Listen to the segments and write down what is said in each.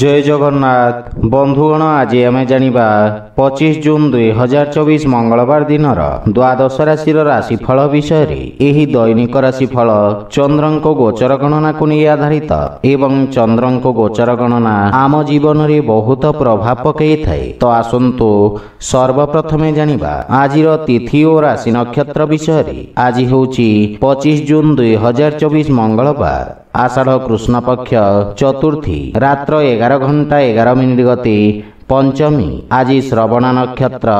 ଜୟ ଜଗନ୍ନାଥ ବନ୍ଧୁଗଣ ଆଜି ଆମେ ଜାଣିବା ପଚିଶ ଜୁନ ଦୁଇ ହଜାର ଚବିଶ ମଙ୍ଗଳବାର ଦିନର ଦ୍ୱାଦଶ ରାଶିର ରାଶିଫଳ ବିଷୟରେ ଏହି ଦୈନିକ ରାଶିଫଳ ଚନ୍ଦ୍ରଙ୍କ ଗୋଚର ଗଣନାକୁ ନେଇ ଆଧାରିତ ଏବଂ ଚନ୍ଦ୍ରଙ୍କ ଗୋଚର ଗଣନା ଆମ ଜୀବନରେ ବହୁତ ପ୍ରଭାବ ପକାଇଥାଏ ତ ଆସନ୍ତୁ ସର୍ବପ୍ରଥମେ ଜାଣିବା ଆଜିର ତିଥି ଓ ରାଶି ନକ୍ଷତ୍ର ବିଷୟରେ ଆଜି ହେଉଛି ପଚିଶ ଜୁନ ଦୁଇ ହଜାର ଚବିଶ ମଙ୍ଗଳବାର ଆଷାଢ଼ କୃଷ୍ଣପକ୍ଷ ଚତୁର୍ଥୀ ରାତ୍ର ଏଗାର ଘଣ୍ଟା ଏଗାର ମିନିଟ୍ ଗତି ପଞ୍ଚମୀ ଆଜି ଶ୍ରବଣା ନକ୍ଷତ୍ର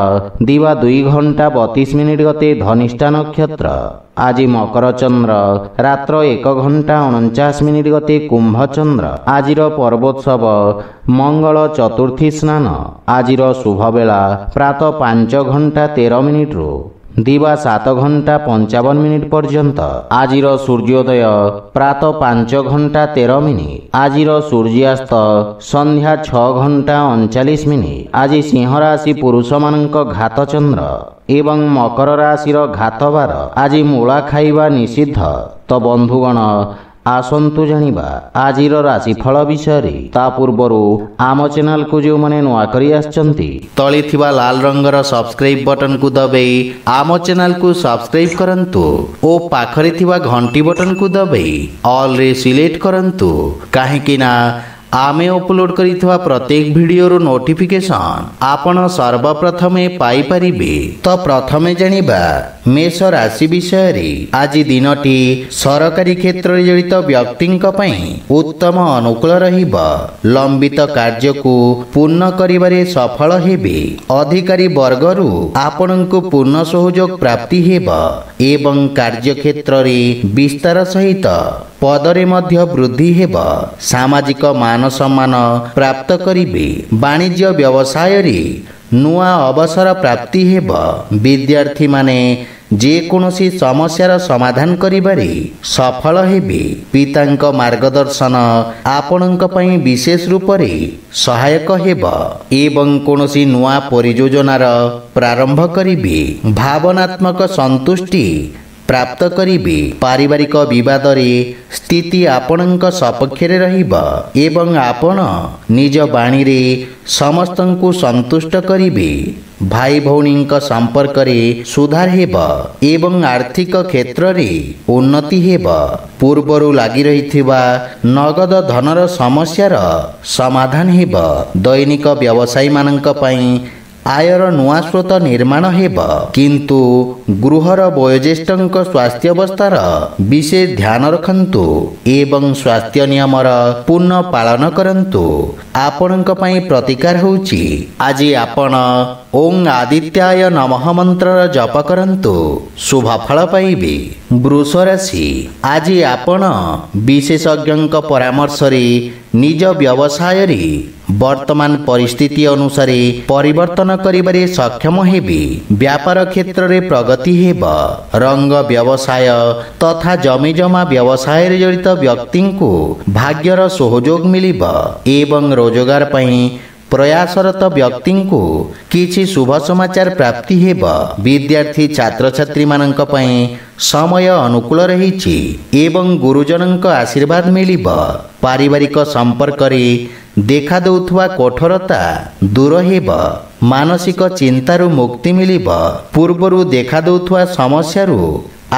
ଦିବା ଦୁଇ ଘଣ୍ଟା ବତିଶ ମିନିଟ୍ ଗତି ଧନିଷ୍ଠା ନକ୍ଷତ୍ର ଆଜି ମକରଚନ୍ଦ୍ର ରାତ୍ର ଏକ ଘଣ୍ଟା ଅଣଚାଶ ମିନିଟ୍ ଗତି କୁମ୍ଭଚନ୍ଦ୍ର ଆଜିର ପର୍ବୋତ୍ସବ ମଙ୍ଗଳ ଚତୁର୍ଥୀ ସ୍ନାନ ଆଜିର ଶୁଭବେଳା ପ୍ରାତଃ ପାଞ୍ଚ ଘଣ୍ଟା ତେର ମିନିଟ୍ରୁ ଦିବା ସାତ ଘଣ୍ଟା ପଞ୍ଚାବନ ମିନିଟ୍ ପର୍ଯ୍ୟନ୍ତ ଆଜିର ସୂର୍ଯ୍ୟୋଦୟ ପ୍ରାତଃ ପାଞ୍ଚ ଘଣ୍ଟା ତେର ମିନିଟ୍ ଆଜିର ସୂର୍ଯ୍ୟାସ୍ତ ସନ୍ଧ୍ୟା ଛଅ ଘଣ୍ଟା ଅଣଚାଳିଶ ମିନିଟ୍ ଆଜି ସିଂହରାଶି ପୁରୁଷମାନଙ୍କ ଘାତ ଚନ୍ଦ୍ର ଏବଂ ମକର ରାଶିର ଘାତବାର ଆଜି ମୂଳା ଖାଇବା ନିଷିଦ୍ଧ ତ ବନ୍ଧୁଗଣ ଆସନ୍ତୁ ଜାଣିବା ଆଜିର ରାଶିଫଳ ବିଷୟରେ ତା ପୂର୍ବରୁ ଆମ ଚ୍ୟାନେଲକୁ ଯେଉଁମାନେ ନୂଆ କରି ଆସିଛନ୍ତି ତଳେ ଥିବା ଲାଲ ରଙ୍ଗର ସବସ୍କ୍ରାଇବ୍ ବଟନକୁ ଦବାଇ ଆମ ଚ୍ୟାନେଲକୁ ସବସ୍କ୍ରାଇବ୍ କରନ୍ତୁ ଓ ପାଖରେ ଥିବା ଘଣ୍ଟି ବଟନକୁ ଦବାଇ ଅଲ୍ରେ ସିଲେକ୍ଟ କରନ୍ତୁ କାହିଁକି ନା আমি অপলোড করে প্রত্যেক ভিডিওর নোটিফিকেশন আপনার সর্বপ্রথমে পাইপার তো প্রথমে জাঁবা মেষ রাশি বিষয় আজ দিনটি সরকারি ক্ষেত্রে জড়িত ব্যক্তি উত্তম অনুকূল রহব লম্বিত কার্যক পূর্ণ করবার সফল হেবে অধিকারী বর্গর আপনার পূর্ণ সহযোগ প্রাপ্তি হব ଏବଂ କାର୍ଯ୍ୟକ୍ଷେତ୍ରରେ ବିସ୍ତାର ସହିତ ପଦରେ ମଧ୍ୟ ବୃଦ୍ଧି ହେବ ସାମାଜିକ ମାନସମ୍ମାନ ପ୍ରାପ୍ତ କରିବେ ବାଣିଜ୍ୟ ବ୍ୟବସାୟରେ ନୂଆ ଅବସର ପ୍ରାପ୍ତି ହେବ ବିଦ୍ୟାର୍ଥୀମାନେ ଯେକୌଣସି ସମସ୍ୟାର ସମାଧାନ କରିବାରେ ସଫଳ ହେବେ ପିତାଙ୍କ ମାର୍ଗଦର୍ଶନ ଆପଣଙ୍କ ପାଇଁ ବିଶେଷ ରୂପରେ ସହାୟକ ହେବ ଏବଂ କୌଣସି ନୂଆ ପରିଯୋଜନାର ପ୍ରାରମ୍ଭ କରିବେ ଭାବନାତ୍ମକ ସନ୍ତୁଷ୍ଟି ପ୍ରାପ୍ତ କରିବେ ପାରିବାରିକ ବିବାଦରେ ସ୍ଥିତି ଆପଣଙ୍କ ସପକ୍ଷରେ ରହିବ ଏବଂ ଆପଣ ନିଜ ବାଣୀରେ ସମସ୍ତଙ୍କୁ ସନ୍ତୁଷ୍ଟ କରିବେ ଭାଇ ଭଉଣୀଙ୍କ ସମ୍ପର୍କରେ ସୁଧାର ହେବ ଏବଂ ଆର୍ଥିକ କ୍ଷେତ୍ରରେ ଉନ୍ନତି ହେବ ପୂର୍ବରୁ ଲାଗି ରହିଥିବା ନଗଦ ଧନର ସମସ୍ୟାର ସମାଧାନ ହେବ ଦୈନିକ ବ୍ୟବସାୟୀମାନଙ୍କ ପାଇଁ ଆୟର ନୂଆ ସ୍ରୋତ ନିର୍ମାଣ ହେବ କିନ୍ତୁ ଗୃହର ବୟୋଜ୍ୟେଷ୍ଠଙ୍କ ସ୍ୱାସ୍ଥ୍ୟାବସ୍ଥାର ବିଶେଷ ଧ୍ୟାନ ରଖନ୍ତୁ ଏବଂ ସ୍ୱାସ୍ଥ୍ୟ ନିୟମର ପୂର୍ଣ୍ଣ ପାଳନ କରନ୍ତୁ ଆପଣଙ୍କ ପାଇଁ ପ୍ରତିକାର ହେଉଛି ଆଜି ଆପଣ ओम आदित्याय नम मन्त्रर जप शुभ फल गरु वृष राशि आज आपण विशेषज्ञको परामर्शले निज व्यवसायले वर्तमान परिस्थिति अनुसार परिवर्तन गर सक्षम हो व्यापार क्षेत्रले प्रगति हो रंग व्यवसाय तथा जमा व्यवसाय जडित व्यक्ति भाग्यर सहयोग एवं रोजगार पनि प्रयासरत व्यक्ति शुभ समाचार प्राप्ति विद्यार्थी प्राप्तिद्यथी छै समय अनुकूल एवं गुरुजनक आशीर्वाद मिलिब पारिवारिक सम्पर्कले देखादे कठोरता दूर मानसिक चिन्तु मुक्ति मिलब पूर्वु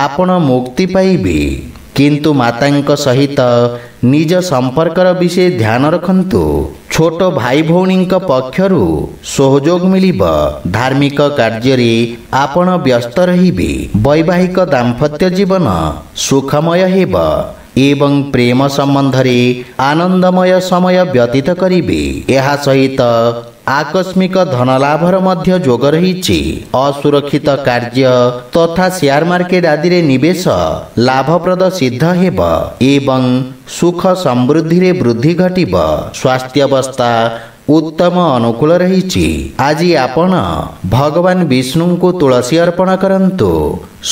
आपण मुक्ति पाइबे किन्तु कन्ता सहित निज सम्पर्क विषय ध्यान रखन्तु छोटो भाइ भणीको पक्षहरू सहयोग मिल धार्मिक कार्पण व्यस्त रहे वैवाहिक दाम्पत्य जीवन सुखमय एवं प्रेम सम्बन्धरी आनन्दमय समय व्यतीत गरे यहाँ सहित आकस्मिक धनलाभर मध्य जोग असुरक्षित कार्य तथा सेयर मार्केट आदि लाभप्रद सिद्ध एवं सुख समृद्धिले वृद्धि घट्य स्वास्थ्यावस्था उत्तम अनुकूल रि आप विष्णु को तुलसी अर्पण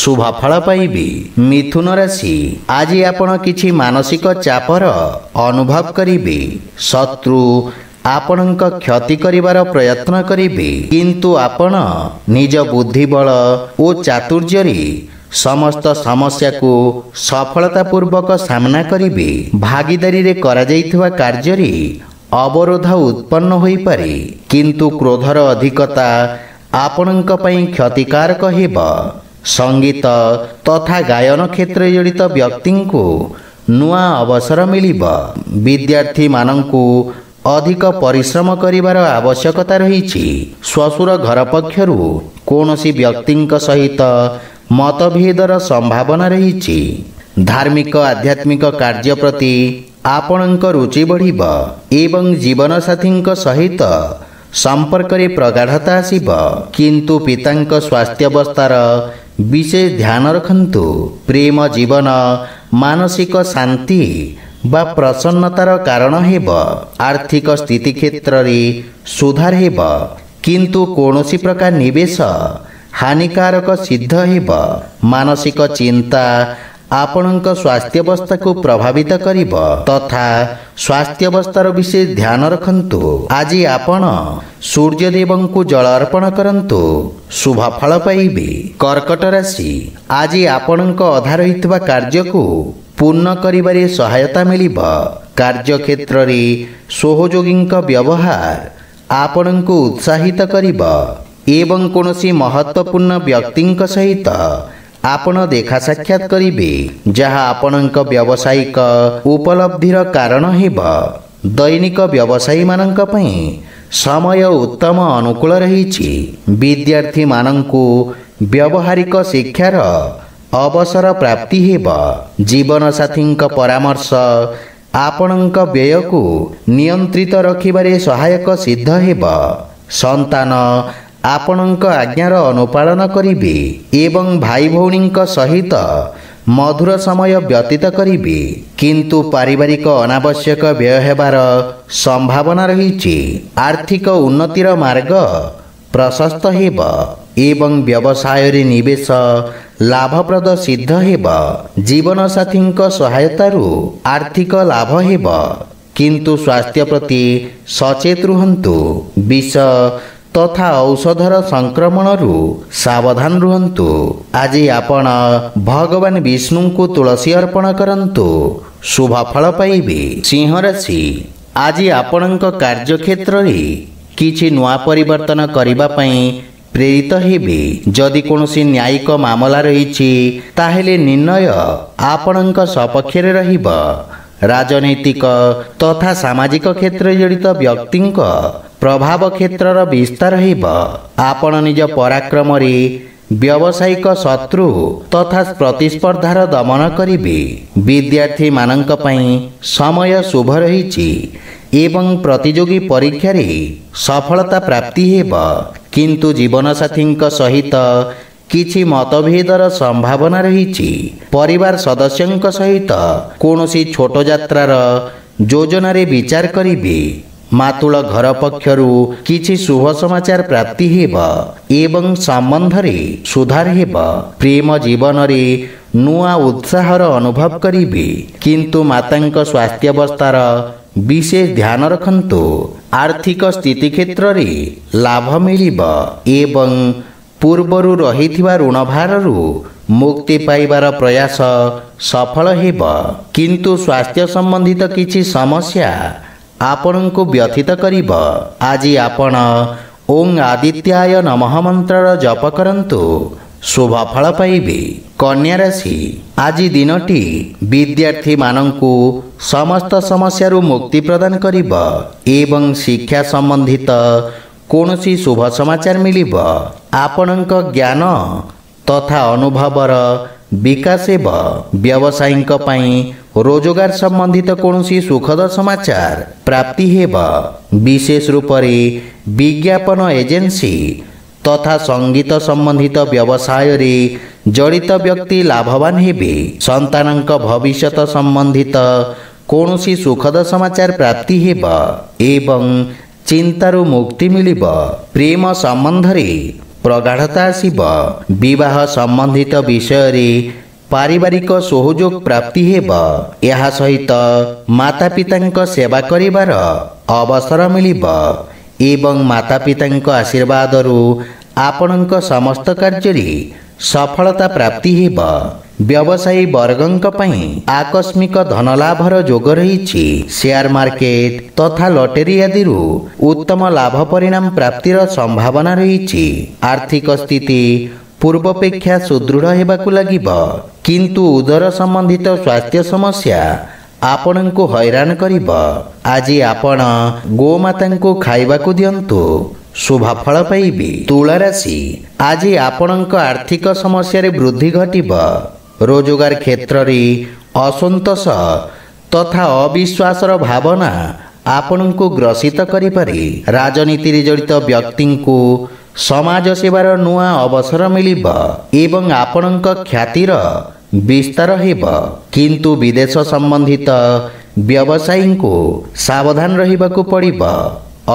शुभ फल पाइबी मिथुन राशि आज आपि मानसिक चापर अनुभव गरे शत्रु ଆପଣଙ୍କ କ୍ଷତି କରିବାର ପ୍ରୟତ୍ନ କରିବେ କିନ୍ତୁ ଆପଣ ନିଜ ବୁଦ୍ଧିବଳ ଓ ଚାତୁର୍ଯ୍ୟରେ ସମସ୍ତ ସମସ୍ୟାକୁ ସଫଳତା ପୂର୍ବକ ସାମ୍ନା କରିବେ ଭାଗିଦାରୀରେ କରାଯାଇଥିବା କାର୍ଯ୍ୟରେ ଅବରୋଧ ଉତ୍ପନ୍ନ ହୋଇପାରେ କିନ୍ତୁ କ୍ରୋଧର ଅଧିକତା ଆପଣଙ୍କ ପାଇଁ କ୍ଷତିକାରକ ହେବ ସଙ୍ଗୀତ ତଥା ଗାୟନ କ୍ଷେତ୍ର ଜଡ଼ିତ ବ୍ୟକ୍ତିଙ୍କୁ ନୂଆ ଅବସର ମିଳିବ ବିଦ୍ୟାର୍ଥୀମାନଙ୍କୁ ଅଧିକ ପରିଶ୍ରମ କରିବାର ଆବଶ୍ୟକତା ରହିଛି ଶ୍ୱଶୁର ଘର ପକ୍ଷରୁ କୌଣସି ବ୍ୟକ୍ତିଙ୍କ ସହିତ ମତଭେଦର ସମ୍ଭାବନା ରହିଛି ଧାର୍ମିକ ଆଧ୍ୟାତ୍ମିକ କାର୍ଯ୍ୟ ପ୍ରତି ଆପଣଙ୍କ ରୁଚି ବଢ଼ିବ ଏବଂ ଜୀବନସାଥୀଙ୍କ ସହିତ ସମ୍ପର୍କରେ ପ୍ରଗାଢ଼ତା ଆସିବ କିନ୍ତୁ ପିତାଙ୍କ ସ୍ୱାସ୍ଥ୍ୟାବସ୍ଥାର ବିଶେଷ ଧ୍ୟାନ ରଖନ୍ତୁ ପ୍ରେମ ଜୀବନ ମାନସିକ ଶାନ୍ତି ବା ପ୍ରସନ୍ନତାର କାରଣ ହେବ ଆର୍ଥିକ ସ୍ଥିତି କ୍ଷେତ୍ରରେ ସୁଧାର ହେବ କିନ୍ତୁ କୌଣସି ପ୍ରକାର ନିବେଶ ହାନିକାରକ ସିଦ୍ଧ ହେବ ମାନସିକ ଚିନ୍ତା ଆପଣଙ୍କ ସ୍ୱାସ୍ଥ୍ୟବସ୍ଥାକୁ ପ୍ରଭାବିତ କରିବ ତଥା ସ୍ୱାସ୍ଥ୍ୟବସ୍ଥାର ବିଶେଷ ଧ୍ୟାନ ରଖନ୍ତୁ ଆଜି ଆପଣ ସୂର୍ଯ୍ୟଦେବଙ୍କୁ ଜଳ ଅର୍ପଣ କରନ୍ତୁ ଶୁଭଫଳ ପାଇବେ କର୍କଟ ରାଶି ଆଜି ଆପଣଙ୍କ ଅଧା ରହିଥିବା କାର୍ଯ୍ୟକୁ पूर्ण गरयता मियो कार्येत्र सहयोगीको व्यवहार आपणको उत्साहित एवं गरौँ महत्वपूर्ण व्यक्तिको सहित आपण देखा करिबे साक्षात्ा आपण् व्यवसायिक उपलब्धिर कारण कारण दैनिक व्यवसायी पई समय उत्तम अनुकूल विद्यार्थी रहद्यथी व्यवहारिक शिक्षार ଅବସର ପ୍ରାପ୍ତି ହେବ ଜୀବନସାଥୀଙ୍କ ପରାମର୍ଶ ଆପଣଙ୍କ ବ୍ୟୟକୁ ନିୟନ୍ତ୍ରିତ ରଖିବାରେ ସହାୟକ ସିଦ୍ଧ ହେବ ସନ୍ତାନ ଆପଣଙ୍କ ଆଜ୍ଞାର ଅନୁପାଳନ କରିବି ଏବଂ ଭାଇ ଭଉଣୀଙ୍କ ସହିତ ମଧୁର ସମୟ ବ୍ୟତୀତ କରିବି କିନ୍ତୁ ପାରିବାରିକ ଅନାବଶ୍ୟକ ବ୍ୟୟ ହେବାର ସମ୍ଭାବନା ରହିଛି ଆର୍ଥିକ ଉନ୍ନତିର ମାର୍ଗ ପ୍ରଶସ୍ତ ହେବ ଏବଂ ବ୍ୟବସାୟରେ ନିବେଶ ଲାଭପ୍ରଦ ସିଦ୍ଧ ହେବ ଜୀବନସାଥୀଙ୍କ ସହାୟତାରୁ ଆର୍ଥିକ ଲାଭ ହେବ କିନ୍ତୁ ସ୍ୱାସ୍ଥ୍ୟ ପ୍ରତି ସଚେତ ରୁହନ୍ତୁ ବିଷ ତଥା ଔଷଧର ସଂକ୍ରମଣରୁ ସାବଧାନ ରୁହନ୍ତୁ ଆଜି ଆପଣ ଭଗବାନ ବିଷ୍ଣୁଙ୍କୁ ତୁଳସୀ ଅର୍ପଣ କରନ୍ତୁ ଶୁଭଫଳ ପାଇବେ ସିଂହ ରାଶି ଆଜି ଆପଣଙ୍କ କାର୍ଯ୍ୟକ୍ଷେତ୍ରରେ କିଛି ନୂଆ ପରିବର୍ତ୍ତନ କରିବା ପାଇଁ ପ୍ରେରିତ ହେବେ ଯଦି କୌଣସି ନ୍ୟାୟିକ ମାମଲା ରହିଛି ତାହେଲେ ନିର୍ଣ୍ଣୟ ଆପଣଙ୍କ ସପକ୍ଷରେ ରହିବ ରାଜନୈତିକ ତଥା ସାମାଜିକ କ୍ଷେତ୍ର ଜଡ଼ିତ ବ୍ୟକ୍ତିଙ୍କ ପ୍ରଭାବ କ୍ଷେତ୍ରର ବିସ୍ତାର ହେବ ଆପଣ ନିଜ ପରାକ୍ରମରେ ବ୍ୟବସାୟିକ ଶତ୍ରୁ ତଥା ପ୍ରତିସ୍ପର୍ଦ୍ଧାର ଦମନ କରିବେ ବିଦ୍ୟାର୍ଥୀମାନଙ୍କ ପାଇଁ ସମୟ ଶୁଭ ରହିଛି प्रतिजोगी परीक्षा सफलता प्राप्ति साथींक सहित किछि मतभेदर संभावना रहिछि परिवार सदस्यंक सहित कि योजना रे विचार करिबे माुल घर किछि शुभ समाचार प्राप्ति सम्बन्धले सुधार हे प्रेम जीवनले नसाहर अनुभव गरे कु माता स्वास्थ्यावस्थार ବିଶେଷ ଧ୍ୟାନ ରଖନ୍ତୁ ଆର୍ଥିକ ସ୍ଥିତି କ୍ଷେତ୍ରରେ ଲାଭ ମିଳିବ ଏବଂ ପୂର୍ବରୁ ରହିଥିବା ଋଣଭାରରୁ ମୁକ୍ତି ପାଇବାର ପ୍ରୟାସ ସଫଳ ହେବ କିନ୍ତୁ ସ୍ୱାସ୍ଥ୍ୟ ସମ୍ବନ୍ଧିତ କିଛି ସମସ୍ୟା ଆପଣଙ୍କୁ ବ୍ୟଥିତ କରିବ ଆଜି ଆପଣ ଓଂ ଆଦିତ୍ୟାୟ ନମଃ ମନ୍ତ୍ରର ଜପ କରନ୍ତୁ शोभा पाइबे कन्या राशि आज दिन विद्यथी समस्त समस्यु मुक्ति प्रदान गर्बन्धित कौसी शुभ समाचार मियो आपण ज्ञान तथा अनुभव र बिकास व्यवसायी रोजगार सम्बन्धित कौसि सुखद समाचार प्राप्ति विशेष रूपले विज्ञापन एजेन्सी तथा सङ्गीत सम्बन्धित व्यवसायले जडित व्यक्ति लाभवान हेबे भविष्यत सम्बन्धित कोनोसी सुखद समाचार प्राप्ति एवं चिन्तारु मुक्ति मिलिब प्रेम सम्बन्धले आसिब विवाह सम्बन्धित विषयले पारिवारिक सहयोग प्राप्ति सहित माता पिताको सेवा करिवार अवसर मिलिब ଏବଂ ମାତାପିତାଙ୍କ ଆଶୀର୍ବାଦରୁ ଆପଣଙ୍କ ସମସ୍ତ କାର୍ଯ୍ୟରେ ସଫଳତା ପ୍ରାପ୍ତି ହେବ ବ୍ୟବସାୟୀ ବର୍ଗଙ୍କ ପାଇଁ ଆକସ୍ମିକ ଧନଲାଭର ଯୋଗ ରହିଛି ସେୟାର ମାର୍କେଟ ତଥା ଲଟେରୀ ଆଦିରୁ ଉତ୍ତମ ଲାଭ ପରିଣାମ ପ୍ରାପ୍ତିର ସମ୍ଭାବନା ରହିଛି ଆର୍ଥିକ ସ୍ଥିତି ପୂର୍ବପେକ୍ଷା ସୁଦୃଢ଼ ହେବାକୁ ଲାଗିବ କିନ୍ତୁ ଉଦର ସମ୍ବନ୍ଧିତ ସ୍ୱାସ୍ଥ୍ୟ ସମସ୍ୟା ଆପଣଙ୍କୁ ହଇରାଣ କରିବ ଆଜି ଆପଣ ଗୋମାତାଙ୍କୁ ଖାଇବାକୁ ଦିଅନ୍ତୁ ଶୁଭଫଳ ପାଇବି ତୁଳାରାଶି ଆଜି ଆପଣଙ୍କ ଆର୍ଥିକ ସମସ୍ୟାରେ ବୃଦ୍ଧି ଘଟିବ ରୋଜଗାର କ୍ଷେତ୍ରରେ ଅସନ୍ତୋଷ ତଥା ଅବିଶ୍ୱାସର ଭାବନା ଆପଣଙ୍କୁ ଗ୍ରସିତ କରିପାରେ ରାଜନୀତିରେ ଜଡ଼ିତ ବ୍ୟକ୍ତିଙ୍କୁ ସମାଜ ସେବାର ନୂଆ ଅବସର ମିଳିବ ଏବଂ ଆପଣଙ୍କ ଖ୍ୟାତିର विस्तार हेब किन्तु विदेश सम्बन्धित व्यवसायीको सावधान रहिबाको पडिब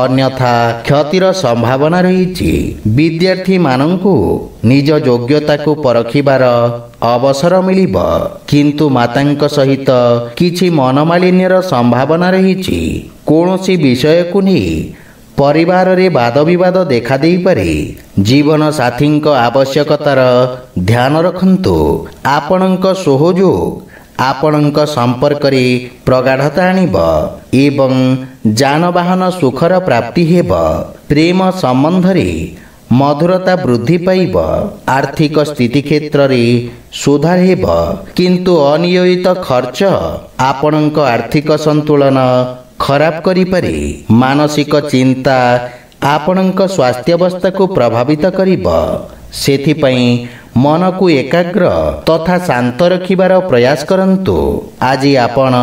अन्यथा क्षतिर सम्भावना रहिछि विद्यार्थी मानंकु निज योग्यताको परखिबार अवसर मिलिब किन्तु मातांक सहित किछि मनमालिन्यर सम्भावना रहिछि कोनोसी विषयको नै ପରିବାରରେ ବାଦ ବାଦବିବାଦ ଦେଖାଦେଇପାରେ ସାଥୀଙ୍କ ଆବଶ୍ୟକତାର ଧ୍ୟାନ ରଖନ୍ତୁ ଆପଣଙ୍କ ସହଯୋଗ ଆପଣଙ୍କ ସମ୍ପର୍କରେ ପ୍ରଗାଢ଼ତା ଆଣିବ ଏବଂ ଯାନବାହନ ସୁଖର ପ୍ରାପ୍ତି ହେବ ପ୍ରେମ ସମ୍ବନ୍ଧରେ ମଧୁରତା ବୃଦ୍ଧି ପାଇବ ଆର୍ଥିକ ସ୍ଥିତି କ୍ଷେତ୍ରରେ ସୁଧାର ହେବ କିନ୍ତୁ ଅନିୟୋଜିତ ଖର୍ଚ୍ଚ ଆପଣଙ୍କ ଆର୍ଥିକ ସନ୍ତୁଳନ ଖରାପ କରିପାରେ ମାନସିକ ଚିନ୍ତା ଆପଣଙ୍କ ସ୍ୱାସ୍ଥ୍ୟବସ୍ଥାକୁ ପ୍ରଭାବିତ କରିବ ସେଥିପାଇଁ ମନକୁ ଏକାଗ୍ର ତଥା ଶାନ୍ତ ରଖିବାର ପ୍ରୟାସ କରନ୍ତୁ ଆଜି ଆପଣ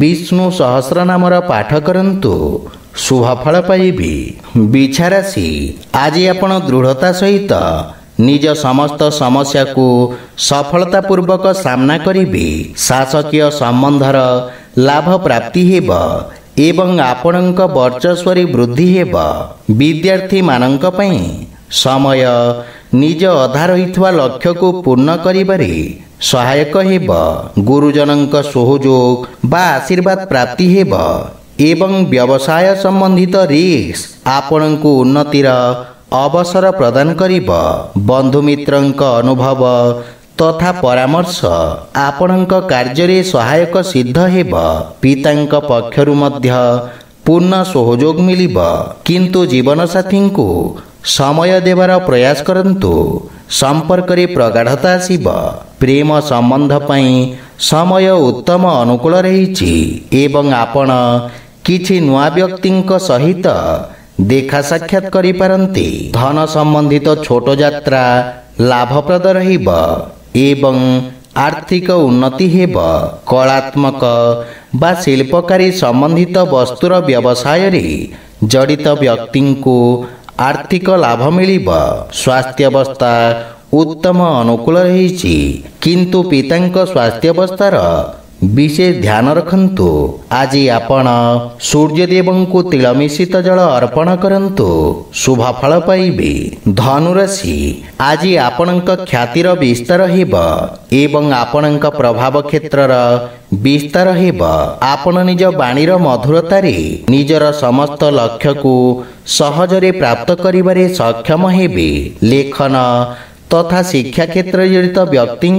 ବିଷ୍ଣୁ ସହସ୍ରନାମର ପାଠ କରନ୍ତୁ ଶୁଭଫଳ ପାଇବି ବିଛାରାଶି ଆଜି ଆପଣ ଦୃଢ଼ତା ସହିତ ନିଜ ସମସ୍ତ ସମସ୍ୟାକୁ ସଫଳତାପୂର୍ବକ ସାମ୍ନା କରିବି ଶାସକୀୟ ସମ୍ବନ୍ଧର लाभ प्राप्ति एवं आपण् वर्चस्वरी वृद्धि विद्यथी मै समय निज अधा लक्ष्य को पूर्ण सहायक गरुजनको सहयोग बा आशीर्वाद प्राप्ति एवं व्यवसाय सम्बन्धित रिक्स आपणको उन्नतिर अवसर प्रदान गर बन्धुमित अनुभव तथा परार्श आपण् कर्जले सहायक सिद्ध पिता पक्ष पूर्ण सहयोग मिल्य कन् जीवनसाथी समय देवार प्रयास गरु सम्पर्क प्रगाढ़ता आसब प्रेम संबंध पनि समय उत्तम अनुकूल आपण नुआ सहित देखा रहा साक्षात्पार धन सम्बन्धित छोटो लाभप्रद रह ଏବଂ ଆର୍ଥିକ ଉନ୍ନତି ହେବ କଳାତ୍ମକ ବା ଶିଳ୍ପକାରୀ ସମ୍ବନ୍ଧିତ ବସ୍ତୁର ବ୍ୟବସାୟରେ ଜଡ଼ିତ ବ୍ୟକ୍ତିଙ୍କୁ ଆର୍ଥିକ ଲାଭ ମିଳିବ ସ୍ୱାସ୍ଥ୍ୟାବସ୍ଥା ଉତ୍ତମ ଅନୁକୂଳ ରହିଛି କିନ୍ତୁ ପିତାଙ୍କ ସ୍ୱାସ୍ଥ୍ୟାବସ୍ଥାର विशेष ध्यान रु आज आप सूर्यदेविश्रित जल अर्पण गरु शुभफल धनु राशि आज आप्यातिर विस्तार आपणका प्रभाव क्षेत्र र विस्तारणी र मधुरत निजर समस्त लक्ष्यको सहजले प्राप्त गर सक्षम होखन तथा शिक्षा क्षेत्र जडित व्यक्ति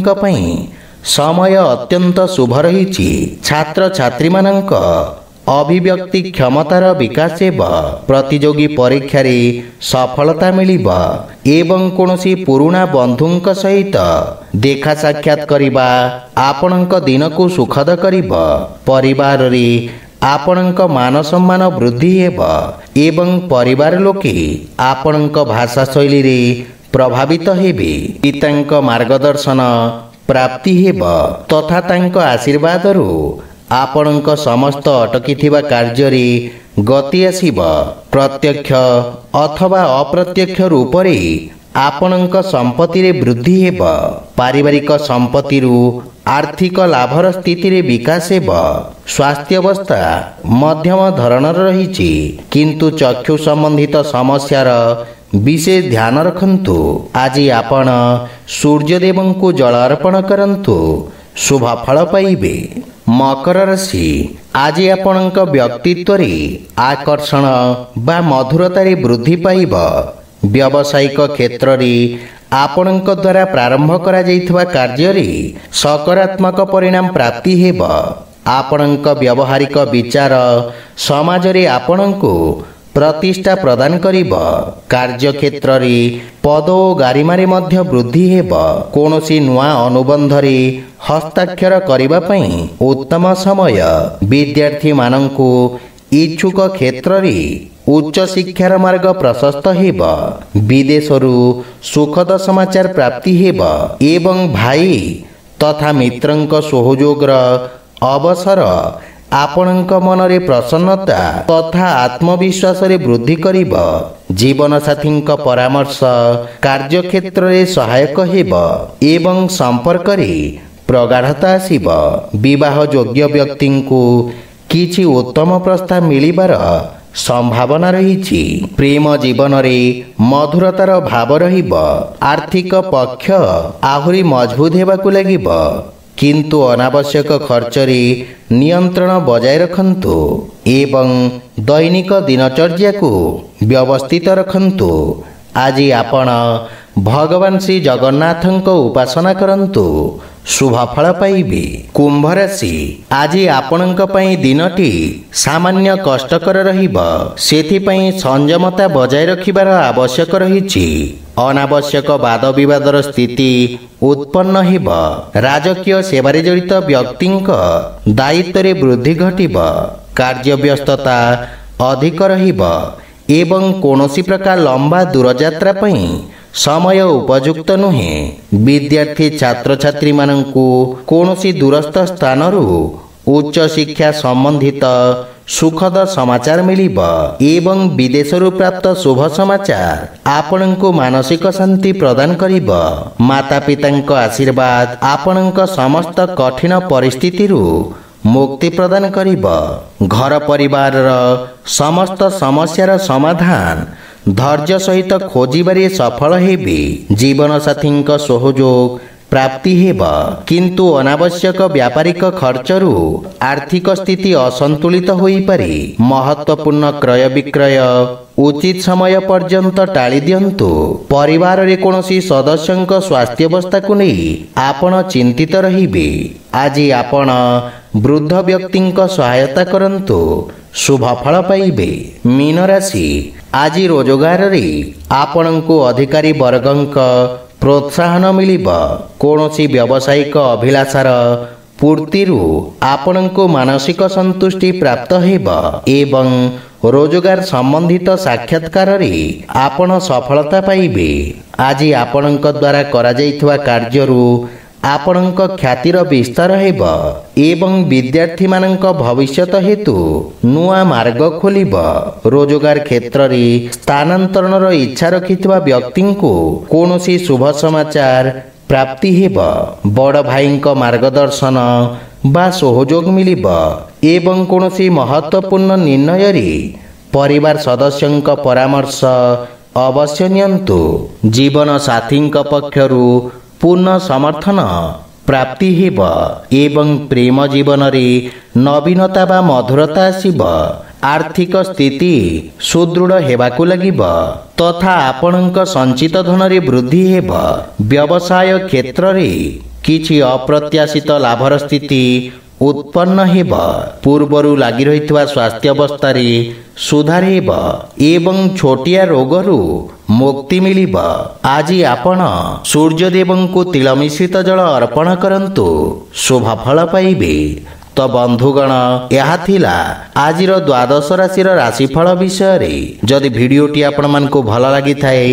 समय अत्यन्त शुभ रह क्षमतार विकास क्षमतारकास प्रतियोगी परीक्ष सफलता मिब ए पन्धुङ् सहित देखासा दिनको सुखदारपण् मानसम्मान वृद्धि आपनंक ले आपण् भाषाशैली प्रभावित हो पिताको मर्गदर्शन ପ୍ରାପ୍ତି ହେବ ତଥା ତାଙ୍କ ଆଶୀର୍ବାଦରୁ ଆପଣଙ୍କ ସମସ୍ତ ଅଟକିଥିବା କାର୍ଯ୍ୟରେ ଗତି ଆସିବ ପ୍ରତ୍ୟକ୍ଷ ଅଥବା ଅପ୍ରତ୍ୟକ୍ଷ ରୂପରେ ଆପଣଙ୍କ ସମ୍ପତ୍ତିରେ ବୃଦ୍ଧି ହେବ ପାରିବାରିକ ସମ୍ପତ୍ତିରୁ ଆର୍ଥିକ ଲାଭର ସ୍ଥିତିରେ ବିକାଶ ହେବ ସ୍ୱାସ୍ଥ୍ୟବସ୍ଥା ମଧ୍ୟମ ଧରଣର ରହିଛି କିନ୍ତୁ ଚକ୍ଷୁ ସମ୍ବନ୍ଧିତ ସମସ୍ୟାର ବିଶେଷ ଧ୍ୟାନ ରଖନ୍ତୁ ଆଜି ଆପଣ ସୂର୍ଯ୍ୟଦେବଙ୍କୁ ଜଳ ଅର୍ପଣ କରନ୍ତୁ ଶୁଭ ଫଳ ପାଇବେ ମକର ରାଶି ଆଜି ଆପଣଙ୍କ ବ୍ୟକ୍ତିତ୍ୱରେ ଆକର୍ଷଣ ବା ମଧୁରତାରେ ବୃଦ୍ଧି ପାଇବ ବ୍ୟବସାୟିକ କ୍ଷେତ୍ରରେ ଆପଣଙ୍କ ଦ୍ୱାରା ପ୍ରାରମ୍ଭ କରାଯାଇଥିବା କାର୍ଯ୍ୟରେ ସକାରାତ୍ମକ ପରିଣାମ ପ୍ରାପ୍ତି ହେବ ଆପଣଙ୍କ ବ୍ୟବହାରିକ ବିଚାର ସମାଜରେ ଆପଣଙ୍କୁ प्रतिष्ठा प्रदान करिवो कार्यक्षेत्र री पदो गारिमारे मध्य मध्ये वृद्धि हेबो कोनोसी नुवा अनुबंध री हस्ताक्षर करिवा पई उत्तम समय विद्यार्थी मानंकू इच्छुक क्षेत्र उच्च शिक्षा मार्ग प्रशस्त हेबो विदेश रु सुखद समाचार प्राप्ति हेबो एवं भाई तथा मित्रंक सहयोग अवसर ଆପଣଙ୍କ ମନରେ ପ୍ରସନ୍ନତା ତଥା ଆତ୍ମବିଶ୍ୱାସରେ ବୃଦ୍ଧି କରିବ ଜୀବନସାଥୀଙ୍କ ପରାମର୍ଶ କାର୍ଯ୍ୟକ୍ଷେତ୍ରରେ ସହାୟକ ହେବ ଏବଂ ସମ୍ପର୍କରେ ପ୍ରଗାଢ଼ତା ଆସିବ ବିବାହ ଯୋଗ୍ୟ ବ୍ୟକ୍ତିଙ୍କୁ କିଛି ଉତ୍ତମ ପ୍ରସ୍ତାବ ମିଳିବାର ସମ୍ଭାବନା ରହିଛି ପ୍ରେମ ଜୀବନରେ ମଧୁରତାର ଭାବ ରହିବ ଆର୍ଥିକ ପକ୍ଷ ଆହୁରି ମଜବୁତ ହେବାକୁ ଲାଗିବ କିନ୍ତୁ ଅନାବଶ୍ୟକ ଖର୍ଚ୍ଚରେ ନିୟନ୍ତ୍ରଣ ବଜାୟ ରଖନ୍ତୁ ଏବଂ ଦୈନିକ ଦିନଚର୍ଯ୍ୟାକୁ ବ୍ୟବସ୍ଥିତ ରଖନ୍ତୁ ଆଜି ଆପଣ ଭଗବାନ ଶ୍ରୀ ଜଗନ୍ନାଥଙ୍କ ଉପାସନା କରନ୍ତୁ ଶୁଭଫଳ ପାଇବେ କୁମ୍ଭ ରାଶି ଆଜି ଆପଣଙ୍କ ପାଇଁ ଦିନଟି ସାମାନ୍ୟ କଷ୍ଟକର ରହିବ ସେଥିପାଇଁ ସଂଯମତା ବଜାୟ ରଖିବାର ଆବଶ୍ୟକ ରହିଛି ଅନାବଶ୍ୟକ ବାଦବିବାଦର ସ୍ଥିତି ଉତ୍ପନ୍ନ ହେବ ରାଜକୀୟ ସେବାରେ ଜଡ଼ିତ ବ୍ୟକ୍ତିଙ୍କ ଦାୟିତ୍ୱରେ ବୃଦ୍ଧି ଘଟିବ କାର୍ଯ୍ୟବ୍ୟସ୍ତତା ଅଧିକ ରହିବ ଏବଂ କୌଣସି ପ୍ରକାର ଲମ୍ବା ଦୂରଯାତ୍ରା ପାଇଁ समय उपयुक्त विद्यार्थी नुँ विद्यथी छात्रछ कौसी दूरस्थ स्थान उच्च शिक्षा सम्बन्धित सुखद समाचार सम विदेशु प्राप्त शुभ समाचार आपणको मानसिक शान्ति प्रदान गरिताको आशीर्वाद समस्त कठिन परिस्थितिहरू मुक्ति प्रदान घर र समस्त समस्यार समाधान धै सहित खोजबारे सफल होनसाथी सहयोग प्राप्ति अनावश्यक व्यापारिक रु आर्थिक स्थिति असन्तुलित हुपारि महत्वपूर्ण क्रय विक्रय उचित समय पर्न्त टाइदु परारले कसै सदस्य स्वास्थ्यावस्थाको नै आप चिन्तित रे आज आप ବୃଦ୍ଧ ବ୍ୟକ୍ତିଙ୍କ ସହାୟତା କରନ୍ତୁ ଶୁଭଫଳ ପାଇବେ ମୀନ ରାଶି ଆଜି ରୋଜଗାରରେ ଆପଣଙ୍କୁ ଅଧିକାରୀ ବର୍ଗଙ୍କ ପ୍ରୋତ୍ସାହନ ମିଳିବ କୌଣସି ବ୍ୟବସାୟିକ ଅଭିଳାଷାର ପୂର୍ତ୍ତିରୁ ଆପଣଙ୍କୁ ମାନସିକ ସନ୍ତୁଷ୍ଟି ପ୍ରାପ୍ତ ହେବ ଏବଂ ରୋଜଗାର ସମ୍ବନ୍ଧିତ ସାକ୍ଷାତକାରରେ ଆପଣ ସଫଳତା ପାଇବେ ଆଜି ଆପଣଙ୍କ ଦ୍ୱାରା କରାଯାଇଥିବା କାର୍ଯ୍ୟରୁ आपणक विस्तार एवं विद्यार्थी ख्यास्तारर्थी भविष्य हेतु मार्ग खोल रोजगार क्षेत्रले स्थानान्तरण र इच्छा रिता व्यक्ति शुभ समाचार प्राप्ति बड भाइको मर्गदर्शन बाहयोग मिल कि महत्त्वपूर्ण निर्णयले परिवार सदस्य परामर्श अवश्य नियु जीवन साथी पक्ष ପୂର୍ଣ୍ଣ ସମର୍ଥନ ପ୍ରାପ୍ତି ହେବ ଏବଂ ପ୍ରେମ ଜୀବନରେ ନବୀନତା ବା ମଧୁରତା ଆସିବ ଆର୍ଥିକ ସ୍ଥିତି ସୁଦୃଢ଼ ହେବାକୁ ଲାଗିବ ତଥା ଆପଣଙ୍କ ସଞ୍ଚିତ ଧନରେ ବୃଦ୍ଧି ହେବ ବ୍ୟବସାୟ କ୍ଷେତ୍ରରେ କିଛି ଅପ୍ରତ୍ୟାଶିତ ଲାଭର ସ୍ଥିତି ଉତ୍ପନ୍ନ ହେବ ପୂର୍ବରୁ ଲାଗି ରହିଥିବା ସ୍ୱାସ୍ଥ୍ୟ ଅବସ୍ଥାରେ ସୁଧାରିବ ଏବଂ ଛୋଟିଆ ରୋଗରୁ ମୁକ୍ତି ମିଳିବ ଆଜି ଆପଣ ସୂର୍ଯ୍ୟଦେବଙ୍କୁ ତିଳମିଶ୍ରିତ ଜଳ ଅର୍ପଣ କରନ୍ତୁ ଶୁଭଫଳ ପାଇବେ ତ ବନ୍ଧୁଗଣ ଏହା ଥିଲା ଆଜିର ଦ୍ୱାଦଶ ରାଶିର ରାଶିଫଳ ବିଷୟରେ ଯଦି ଭିଡ଼ିଓଟି ଆପଣମାନଙ୍କୁ ଭଲ ଲାଗିଥାଏ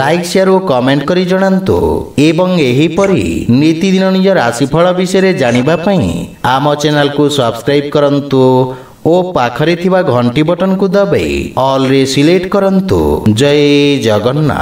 ଲାଇକ୍ ସେୟାର ଓ କମେଣ୍ଟ କରି ଜଣାନ୍ତୁ ଏବଂ ଏହିପରି ନିତିଦିନ ନିଜ ରାଶିଫଳ ବିଷୟରେ ଜାଣିବା ପାଇଁ ଆମ ଚ୍ୟାନେଲକୁ ସବସ୍କ୍ରାଇବ୍ କରନ୍ତୁ ଓ ପାଖରେ ଥିବା ଘଣ୍ଟି ବଟନକୁ ଦବାଇ ଅଲ୍ରେ ସିଲେକ୍ଟ କରନ୍ତୁ ଜୟ ଜଗନ୍ନାଥ